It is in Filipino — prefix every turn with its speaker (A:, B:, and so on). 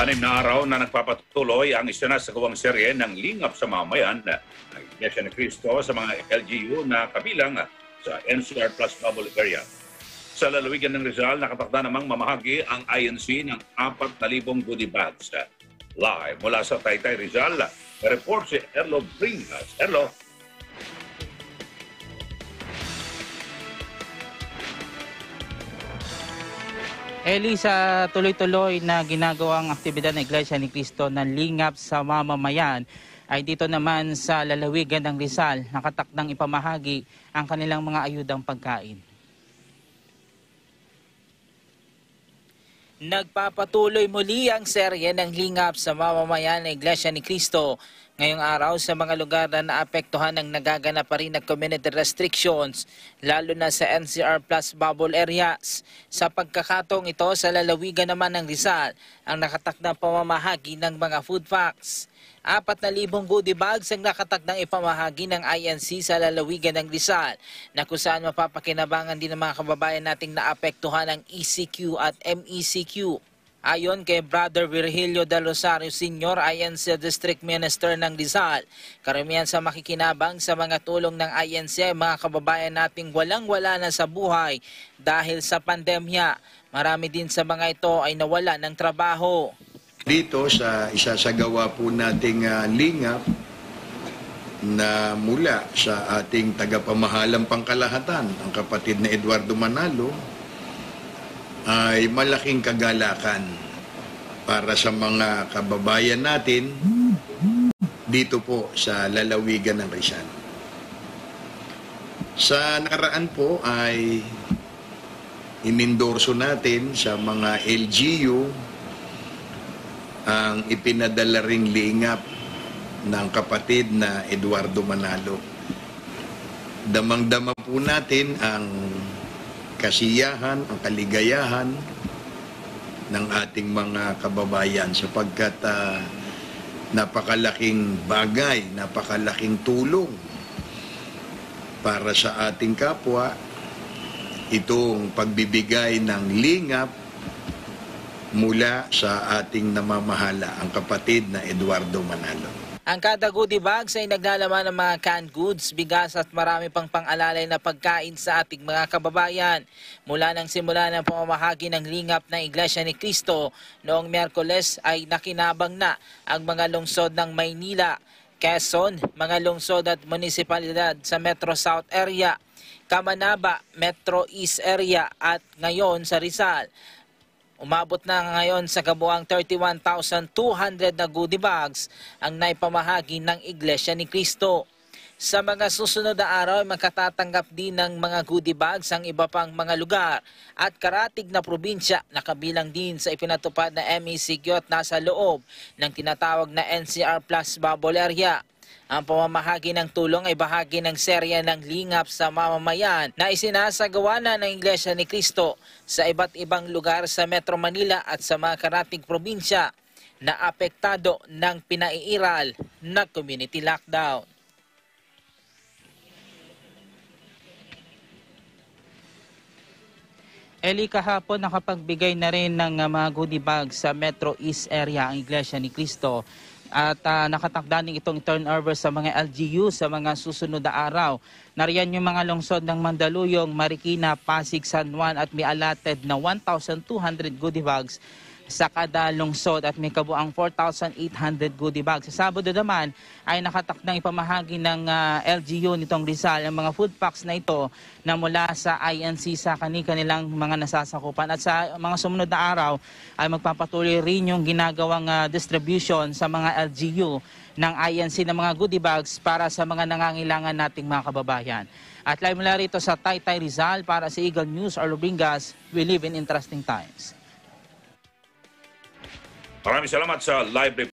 A: Anim na araw na nagpapatuloy ang isa na sa gawang serye ng Lingap sa Mamayan ng Iglesia ni Cristo sa mga LGU na kabilang sa NCR Plus Bubble Area. Sa lalawigan ng Rizal, nakatakda namang mamahagi ang INC ng 4,000 goodie bags. Live mula sa Taytay Rizal, report si Erlo Bringas. Erlo,
B: Eli, sa tuloy-tuloy na ginagawang aktibidad ng Iglesia ni Cristo ng lingap sa mamamayan, ay dito naman sa lalawigan ng Rizal, nakatakdang ipamahagi ang kanilang mga ayudang pagkain. Nagpapatuloy muli ang serye ng lingap sa mamamayan ng Iglesia ni Cristo Ngayong araw, sa mga lugar na naapektuhan ng nagaganap pa rin na community restrictions, lalo na sa NCR plus bubble areas. Sa pagkakatong ito, sa lalawigan naman ng Rizal, ang nakatakdang ng pamamahagi ng mga food packs. Apat na libong goodie bags ang nakatakdang ipamahagi ng INC sa lalawigan ng Rizal, na kung saan mapapakinabangan din ng mga kababayan nating naapektuhan ng ECQ at MECQ. Ayon kay Brother Virgilio de Rosario Sr. INC District Minister ng Rizal, karamihan sa makikinabang sa mga tulong ng INC ay mga kababayan nating walang-wala na sa buhay dahil sa pandemya. Marami din sa mga ito ay nawala ng trabaho.
A: Dito sa isa sa gawa po nating uh, lingap na mula sa ating tagapamahalang pangkalahatan, ang kapatid na Eduardo Manalo, ay malaking kagalakan para sa mga kababayan natin dito po sa lalawigan ng Rizal. Sa nakaraan po ay inendorso natin sa mga LGU ang ipinadala ring lingap ng kapatid na Eduardo Manalo. Damang-dama po natin ang kasiyahan, ang kaligayahan ng ating mga kababayan sapagkat uh, napakalaking bagay, napakalaking tulong para sa ating kapwa itong pagbibigay ng lingap mula sa ating namamahala, ang kapatid na Eduardo Manalo.
B: Ang kada goodie bags ay naglalaman ng mga canned goods, bigas at marami pang pangalalay na pagkain sa ating mga kababayan. Mula ng simula ng pamamahagi ng lingap ng Iglesia ni Cristo noong Miyerkules ay nakinabang na ang mga lungsod ng Maynila, Quezon, mga lungsod at munisipalidad sa Metro South area, Kamanaba, Metro East area at ngayon sa Rizal. Umabot na ngayon sa kabuang 31,200 na goodie bags ang naipamahagi ng Iglesia ni Kristo. Sa mga susunod na araw, makatatanggap din ng mga goodie bags ang iba pang mga lugar at karatig na probinsya na kabilang din sa ipinatupad na MECQ at nasa loob ng tinatawag na NCR Plus Bubble Area. Ang pamamahagi ng tulong ay bahagi ng serya ng lingap sa mamamayan na isinasagawa na ng Iglesia ni Cristo sa iba't ibang lugar sa Metro Manila at sa mga karating probinsya na apektado ng pinaiiral na community lockdown. Eli, kahapon nakapagbigay na rin ng mga goodie bag sa Metro East area ang Iglesia ni Cristo at uh, nakatakda din itong turnover sa mga LGU sa mga susunod na araw. Nariyan yung mga lungsod ng Mandaluyong, Marikina, Pasig, San Juan at may allotted na 1,200 goodie bags sa kada lungsod at may kabuang 4,800 goodie bags. Sa Sabado naman ay nakatakdang ipamahagi ng uh, ah, LGU nitong Rizal ang mga food packs na ito na mula sa INC sa kanilang mga nasasakupan. At sa mga sumunod na araw ay magpapatuloy rin yung ginagawang uh, distribution sa mga LGU ng INC ng mga goodie bags para sa mga nangangailangan nating mga kababayan. At live mula rito sa Taytay Rizal para sa Eagle News or Lubingas, we live in interesting times.
A: Maraming salamat sa live report.